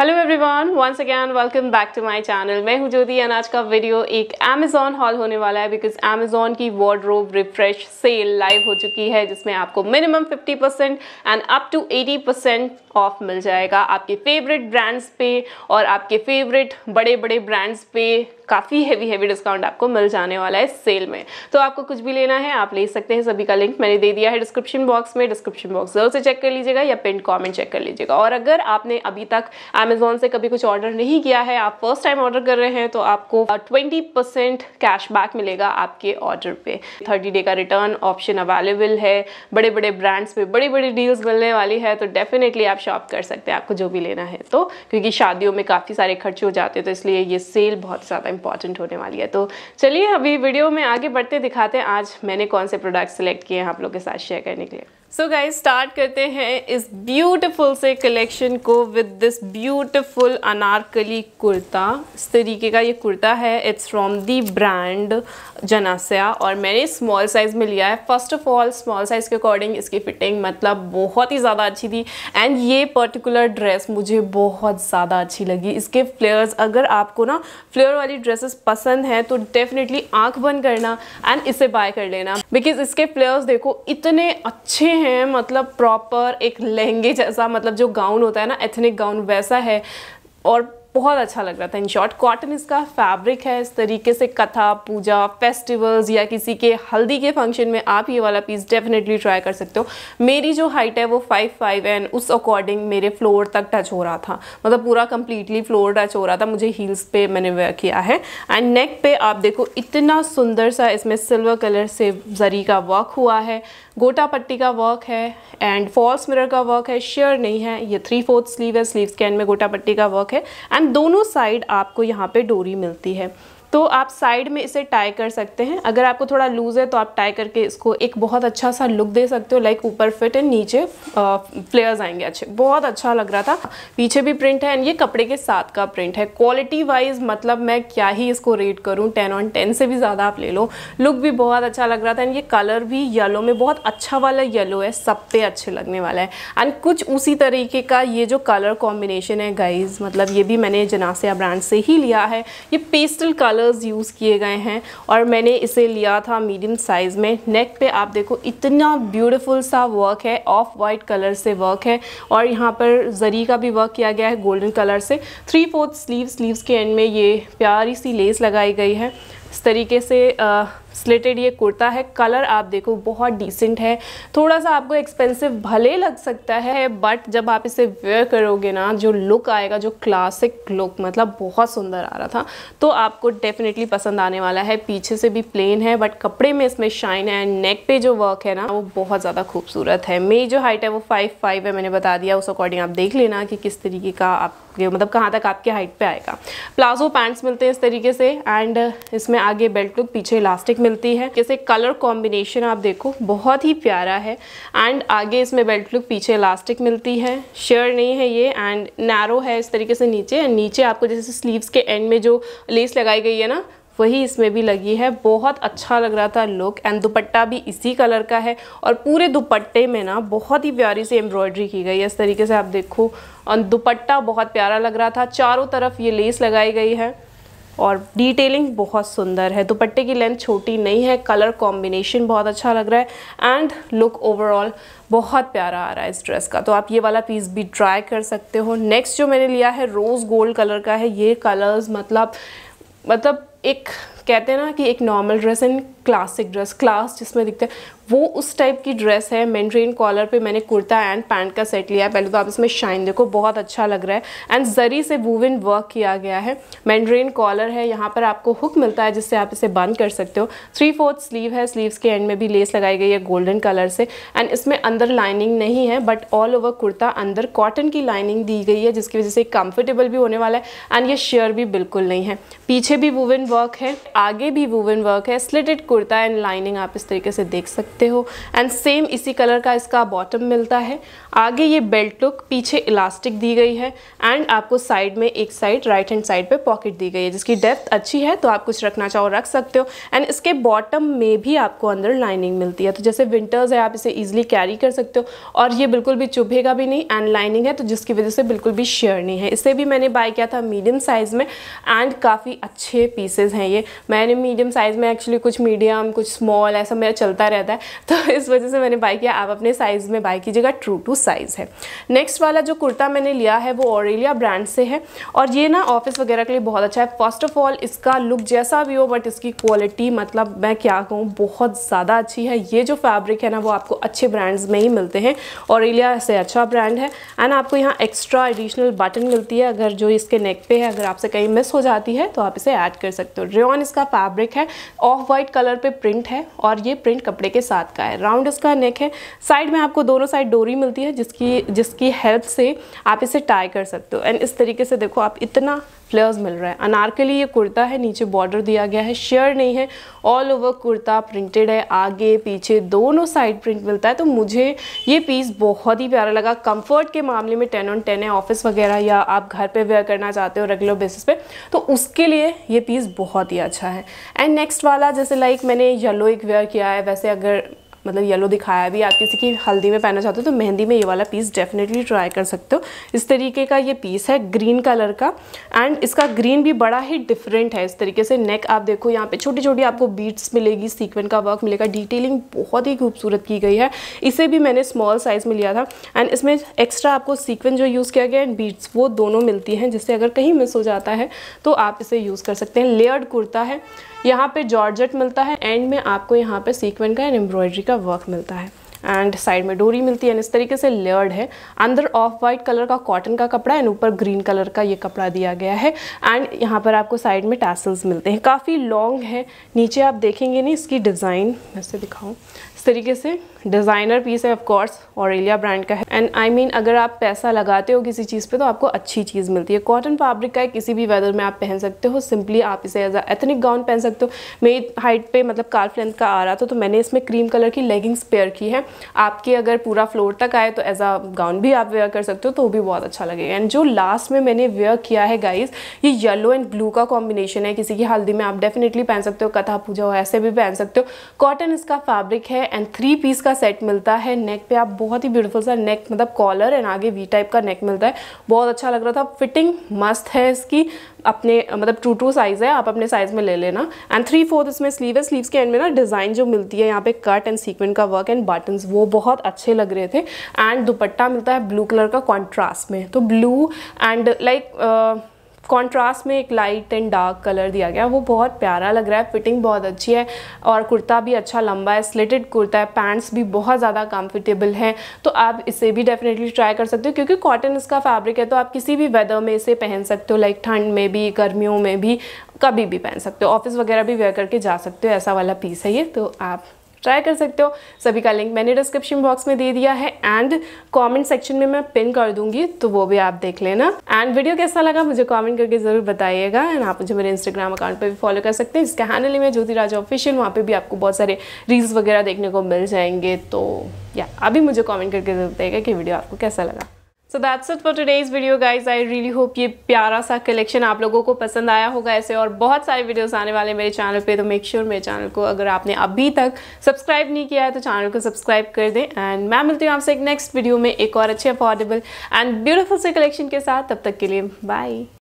hello everyone once again welcome back to my channel मैं हूं ज्योति आज का वीडियो एक अमेजॉन हॉल होने वाला है बिकॉज अमेजोन की वार्ड्रोब रिफ्रेश सेल लाइव हो चुकी है जिसमें आपको minimum 50 percent and up to 80 percent off मिल जाएगा आपके फेवरेट ब्रांड्स पे और आपके फेवरेट बड़े बड़े ब्रांड्स पे काफ़ी हैवी हैवी डिस्काउंट आपको मिल जाने वाला है सेल में तो आपको कुछ भी लेना है आप ले सकते हैं सभी का लिंक मैंने दे दिया है डिस्क्रिप्शन बॉक्स में डिस्क्रिप्शन बॉक्स जरूर से चेक कर लीजिएगा या पिन कॉमेंट चेक कर लीजिएगा और अगर आपने अभी तक अमेजोन से कभी कुछ ऑर्डर नहीं किया है आप फर्स्ट टाइम ऑर्डर कर रहे हैं तो आपको ट्वेंटी परसेंट कैशबैक मिलेगा आपके ऑर्डर पे थर्टी डे का रिटर्न ऑप्शन अवेलेबल है बड़े बड़े ब्रांड्स पे बड़ी बड़ी डील्स मिलने वाली है तो डेफिनेटली आप शॉप कर सकते हैं आपको जो भी लेना है तो क्योंकि शादियों में काफ़ी सारे खर्चे हो जाते हैं तो इसलिए ये सेल बहुत ज़्यादा इंपॉर्टेंट होने वाली है तो चलिए अभी वीडियो में आगे बढ़ते दिखाते हैं आज मैंने कौन से प्रोडक्ट सेलेक्ट किए हैं आप लोग के साथ शेयर करने के लिए सो गाइज स्टार्ट करते हैं इस ब्यूटिफुल से कलेक्शन को with this beautiful anarkali kurta इस तरीके का ये कुर्ता है it's from the brand Janasya और मैंने स्मॉल साइज़ में लिया है first of all small size के अकॉर्डिंग इसकी फिटिंग मतलब बहुत ही ज़्यादा अच्छी थी एंड ये पर्टिकुलर ड्रेस मुझे बहुत ज़्यादा अच्छी लगी इसके फ्लेयर्स अगर आपको ना फ्लेयर वाली ड्रेसेस पसंद हैं तो डेफिनेटली आँख बंद करना एंड इसे बाय कर लेना बिकॉज इसके फ्लेयर्स देखो इतने अच्छे हैं मतलब प्रॉपर एक लहंगे जैसा मतलब जो गाउन होता है ना एथनिक गाउन वैसा है और बहुत अच्छा लग रहा था इन शॉर्ट कॉटन इसका फैब्रिक है इस तरीके से कथा पूजा फेस्टिवल्स या किसी के हल्दी के फंक्शन में आप ये वाला पीस डेफिनेटली ट्राई कर सकते हो मेरी जो हाइट है वो फाइव फाइव एंड उस अकॉर्डिंग मेरे फ्लोर तक टच हो रहा था मतलब पूरा कंप्लीटली फ्लोर टच हो रहा था मुझे हील्स पे मैंने वेयर किया है एंड नेक पे आप देखो इतना सुंदर सा इसमें सिल्वर कलर से जरी का वर्क हुआ है गोटा पट्टी का वर्क है एंड फॉल्स मिरर का वर्क है शेयर नहीं है ये थ्री फोर्थ स्लीव है स्लीव के एंड में गोटा पट्टी का वर्क है एंड एंड दोनों साइड आपको यहाँ पे डोरी मिलती है तो आप साइड में इसे टाई कर सकते हैं अगर आपको थोड़ा लूज़ है तो आप टाई करके इसको एक बहुत अच्छा सा लुक दे सकते हो लाइक ऊपर फिट एंड नीचे फ्लेयर्स आएंगे अच्छे बहुत अच्छा लग रहा था पीछे भी प्रिंट है एंड ये कपड़े के साथ का प्रिंट है क्वालिटी वाइज मतलब मैं क्या ही इसको रेट करूँ टेन ऑन टेन से भी ज़्यादा आप ले लो लुक भी बहुत अच्छा लग रहा था एंड ये कलर भी येलो में बहुत अच्छा वाला येलो है सब पे अच्छे लगने वाला है एंड कुछ उसी तरीके का ये जो कलर कॉम्बिनेशन है गाइज मतलब ये भी मैंने जनासिया ब्रांड से ही लिया है ये पेस्टल कलर कलर्स यूज़ किए गए हैं और मैंने इसे लिया था मीडियम साइज़ में नेक पे आप देखो इतना ब्यूटीफुल सा वर्क है ऑफ वाइट कलर से वर्क है और यहाँ पर जरी का भी वर्क किया गया है गोल्डन कलर से थ्री फोर्थ स्लीव स्लीव्स के एंड में ये प्यारी सी लेस लगाई गई है इस तरीके से स्लेटेड ये कुर्ता है कलर आप देखो बहुत डिसेंट है थोड़ा सा आपको एक्सपेंसिव भले लग सकता है बट जब आप इसे वेयर करोगे ना जो लुक आएगा जो क्लासिक लुक मतलब बहुत सुंदर आ रहा था तो आपको डेफिनेटली पसंद आने वाला है पीछे से भी प्लेन है बट कपड़े में इसमें शाइन है नेक पे जो वर्क है ना वो बहुत ज़्यादा खूबसूरत है मेरी जो हाइट है वो फाइव फाइव है मैंने बता दिया उस अकॉर्डिंग आप देख लेना कि किस तरीके का आप आपके मतलब कहाँ तक आपके हाइट पे आएगा प्लाजो पैंट्स मिलते हैं इस तरीके से एंड इसमें आगे बेल्ट लुक पीछे इलास्टिक मिलती है जैसे कलर कॉम्बिनेशन आप देखो बहुत ही प्यारा है एंड आगे इसमें बेल्ट लुक पीछे इलास्टिक मिलती है शेयर नहीं है ये एंड नैरो है इस तरीके से नीचे एंड नीचे आपको जैसे स्लीव्स के एंड में जो लेस लगाई गई है ना वही इसमें भी लगी है बहुत अच्छा लग रहा था लुक एंड दुपट्टा भी इसी कलर का है और पूरे दुपट्टे में ना बहुत ही प्यारी सी एम्ब्रॉयडरी की गई है इस तरीके से आप देखो और दुपट्टा बहुत प्यारा लग रहा था चारों तरफ ये लेस लगाई गई है और डिटेलिंग बहुत सुंदर है दुपट्टे की लेंथ छोटी नहीं है कलर कॉम्बिनेशन बहुत अच्छा लग रहा है एंड लुक ओवरऑल बहुत प्यारा आ रहा है इस ड्रेस का तो आप ये वाला पीस भी ट्राई कर सकते हो नेक्स्ट जो मैंने लिया है रोज़ गोल्ड कलर का है ये कलर्स मतलब मतलब एक कहते हैं ना कि एक normal dress and classic dress class जिसमें दिखते हैं वो उस टाइप की ड्रेस है मैंड्रेन कॉलर पे मैंने कुर्ता एंड पैंट का सेट लिया है पहले तो आप इसमें शाइन देखो बहुत अच्छा लग रहा है एंड जरी से वूविन वर्क किया गया है मैंड्रेन कॉलर है यहाँ पर आपको हुक मिलता है जिससे आप इसे बंद कर सकते हो थ्री फोर्थ स्लीव है स्लीवस के एंड में भी लेस लगाई गई है गोल्डन कलर से एंड इसमें अंदर लाइनिंग नहीं है बट ऑल ओवर कुर्ता अंदर कॉटन की लाइनिंग दी गई है जिसकी वजह से कंफर्टेबल भी होने वाला है एंड ये शेयर भी बिल्कुल नहीं है पीछे भी वूविन वर्क वर्क है आगे भी वूवन वर्क है स्लिटेड कुर्ता एंड लाइनिंग आप इस तरीके से देख सकते हो एंड सेम इसी कलर का इसका बॉटम मिलता है आगे ये बेल्ट लुक पीछे इलास्टिक दी गई है एंड आपको साइड में एक साइड राइट हैंड साइड पे पॉकेट दी गई है जिसकी डेप्थ अच्छी है तो आप कुछ रखना चाहो रख सकते हो एंड इसके बॉटम में भी आपको अंदर लाइनिंग मिलती है तो जैसे विंटर्स है आप इसे ईजिली कैरी कर सकते हो और ये बिल्कुल भी चुभेगा भी नहीं एंड लाइनिंग है तो जिसकी वजह से बिल्कुल भी शेयर नहीं है इसे भी मैंने बाय किया था मीडियम साइज़ में एंड काफ़ी अच्छे पीस पीसेज हैं ये मैंने मीडियम साइज़ में एक्चुअली कुछ मीडियम कुछ स्मॉल ऐसा मेरा चलता रहता है तो इस वजह से मैंने बाय किया आप अपने साइज़ में बाय कीजिएगा ट्रू टू साइज़ है नेक्स्ट वाला जो कुर्ता मैंने लिया है वो ऑरेलिया ब्रांड से है और ये ना ऑफिस वगैरह के लिए बहुत अच्छा है फर्स्ट ऑफ ऑल इसका लुक जैसा भी हो बट इसकी क्वालिटी मतलब मैं क्या कहूँ बहुत ज़्यादा अच्छी है ये जो फैब्रिक है ना वो आपको अच्छे ब्रांड्स में ही मिलते हैं ऑरेलिया से अच्छा ब्रांड है एंड आपको यहाँ एक्स्ट्रा एडिशनल बटन मिलती है अगर जो इसके नेक पे है अगर आपसे कहीं मिस हो जाती है तो आप इसे ऐड कर सकते सकते हो रेन इसका फैब्रिक है ऑफ वाइट कलर पे प्रिंट है और ये प्रिंट कपड़े के साथ का है राउंड इसका नेक है साइड में आपको दोनों साइड डोरी मिलती है जिसकी जिसकी हेल्प से आप इसे टाई कर सकते हो एंड इस तरीके से देखो आप इतना फ्लेयर्स मिल रहा है अनार के लिए ये कुर्ता है नीचे बॉर्डर दिया गया है शेयर नहीं है ऑल ओवर कुर्ता प्रिंटेड है आगे पीछे दोनों साइड प्रिंट मिलता है तो मुझे ये पीस बहुत ही प्यारा लगा कंफर्ट के मामले में टेन ऑन टेन है ऑफिस वगैरह या आप घर पे वेयर करना चाहते हो रेगुलर बेसिस पे तो उसके लिए ये पीस बहुत ही अच्छा है एंड नेक्स्ट वाला जैसे लाइक like मैंने येलो एक वेयर किया है वैसे अगर मतलब येलो दिखाया भी आप किसी की हल्दी में पहनना चाहते हो तो मेहंदी में ये वाला पीस डेफिनेटली ट्राई कर सकते हो इस तरीके का ये पीस है ग्रीन कलर का एंड इसका ग्रीन भी बड़ा ही डिफरेंट है इस तरीके से नेक आप देखो यहाँ पे छोटी छोटी आपको बीट्स मिलेगी सीक्वन का वर्क मिलेगा डिटेलिंग बहुत ही खूबसूरत की गई है इसे भी मैंने स्मॉल साइज़ में लिया था एंड इसमें एक्स्ट्रा आपको सीक्वन जो यूज़ किया गया एंड बीट्स वो दोनों मिलती हैं जिससे अगर कहीं मिस हो जाता है तो आप इसे यूज़ कर सकते हैं लेयर्ड कुर्ता है यहाँ पे जॉर्जेट मिलता है एंड में आपको यहाँ पे सीक्वेंट का एंड एम्ब्रॉयडरी का वर्क मिलता है एंड साइड में डोरी मिलती है इस तरीके से लेयर्ड है अंदर ऑफ वाइट कलर का कॉटन का कपड़ा एंड ऊपर ग्रीन कलर का ये कपड़ा दिया गया है एंड यहाँ पर आपको साइड में टैसल्स मिलते हैं काफ़ी लॉन्ग है नीचे आप देखेंगे नहीं इसकी डिज़ाइन वैसे दिखाऊँ इस तरीके से डिज़ाइनर पीस है ऑफकोर्स एलिया ब्रांड का है एंड आई मीन अगर आप पैसा लगाते हो किसी चीज़ पे तो आपको अच्छी चीज़ मिलती है कॉटन फैब्रिक का है किसी भी वेदर में आप पहन सकते हो सिंपली आप इसे एज एथनिक गाउन पहन सकते हो मेरी हाइट पे मतलब कार्फ लेंथ का आ रहा था तो मैंने इसमें क्रीम कलर की लेगिंग्स पेयर की है आपके अगर पूरा फ्लोर तक आए तो एज अ गाउन भी आप वेयर कर सकते हो तो भी बहुत अच्छा लगेगा एंड जो लास्ट में मैंने वेयर किया है गाइज ये येलो एंड ब्लू का कॉम्बिनेशन है किसी की हल्दी में आप डेफिनेटली पहन सकते हो कथा पूजा हो ऐसे भी पहन सकते हो कॉटन इसका फैब्रिक है एंड थ्री पीस का सेट मिलता है नेक पे आप बहुत ही ब्यूटीफुल सा नेक मतलब कॉलर एंड आगे वी टाइप का नेक मिलता है बहुत अच्छा लग रहा था फिटिंग मस्त है इसकी अपने मतलब टू टू साइज़ है आप अपने साइज़ में ले लेना एंड थ्री फोर्थ इसमें स्लीव है स्लीव्स के एंड में ना डिज़ाइन जो मिलती है यहाँ पे कट एंड सीक्वेंट का वर्क एंड बटन्स वो बहुत अच्छे लग रहे थे एंड दुपट्टा मिलता है ब्लू कलर का कॉन्ट्रास्ट में तो ब्लू एंड लाइक कॉन्ट्रास्ट में एक लाइट एंड डार्क कलर दिया गया है वो बहुत प्यारा लग रहा है फिटिंग बहुत अच्छी है और कुर्ता भी अच्छा लंबा है स्लिटेड कुर्ता है पैंट्स भी बहुत ज़्यादा कंफर्टेबल हैं तो आप इसे भी डेफिनेटली ट्राई कर सकते हो क्योंकि कॉटन इसका फैब्रिक है तो आप किसी भी वेदर में इसे पहन सकते हो लाइक ठंड में भी गर्मियों में भी कभी भी पहन सकते हो ऑफिस वगैरह भी वेयर करके जा सकते हो ऐसा वाला पीस है ये तो आप ट्राई कर सकते हो सभी का लिंक मैंने डिस्क्रिप्शन बॉक्स में दे दिया है एंड कमेंट सेक्शन में मैं पिन कर दूंगी तो वो भी आप देख लेना एंड वीडियो कैसा लगा मुझे कमेंट करके जरूर बताइएगा एंड आप मुझे मेरे इंस्टाग्राम अकाउंट पर भी फॉलो कर सकते हैं इसके हैंडल में ज्योति राजा ऑफिशियल वहाँ पर भी आपको बहुत सारे रील्स वगैरह देखने को मिल जाएंगे तो या अभी मुझे कॉमेंट करके जरूर बताइएगा कि वीडियो आपको कैसा लगा so that's it for today's video guys I really hope ये प्यारा सा कलेक्शन आप लोगों को पसंद आया होगा ऐसे और बहुत सारे वीडियोस आने वाले मेरे चैनल पे तो मेक श्योर sure मेरे चैनल को अगर आपने अभी तक सब्सक्राइब नहीं किया है तो चैनल को सब्सक्राइब कर दें एंड मैं मिलती हूँ आपसे एक नेक्स्ट वीडियो में एक और अच्छे अफोर्डेबल एंड ब्यूटिफुल से कलेक्शन के साथ तब तक के लिए बाय